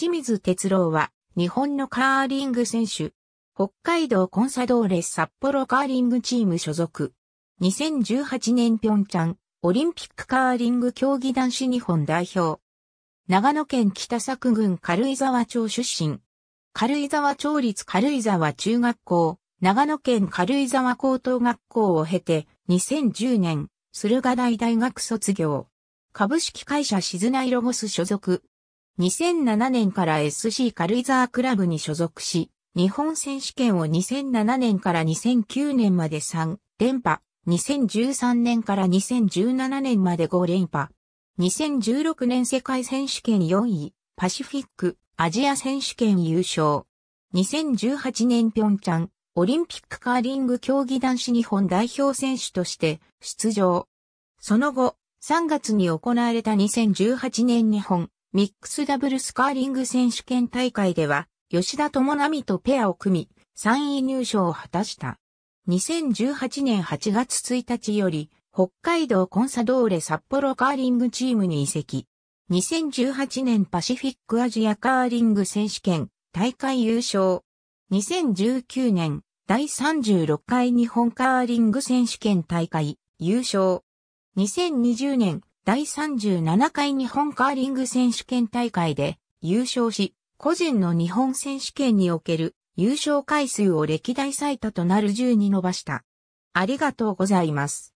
清水哲郎は、日本のカーリング選手。北海道コンサドーレ札幌カーリングチーム所属。2018年ピョンチャン、オリンピックカーリング競技男子日本代表。長野県北佐久郡軽井沢町出身。軽井沢町立軽井沢中学校、長野県軽井沢高等学校を経て、2010年、駿河台大学卒業。株式会社静内ロゴス所属、2007年から SC 軽井沢クラブに所属し、日本選手権を2007年から2009年まで3連覇、2013年から2017年まで5連覇、2016年世界選手権4位、パシフィック、アジア選手権優勝、2018年ピョンチャン、オリンピックカーリング競技男子日本代表選手として出場。その後、3月に行われた2018年日本ミックスダブルスカーリング選手権大会では、吉田智奈美とペアを組み、3位入賞を果たした。2018年8月1日より、北海道コンサドーレ札幌カーリングチームに移籍。2018年パシフィックアジアカーリング選手権大会優勝。2019年第36回日本カーリング選手権大会優勝。2020年第37回日本カーリング選手権大会で優勝し、個人の日本選手権における優勝回数を歴代最多となる10に伸ばした。ありがとうございます。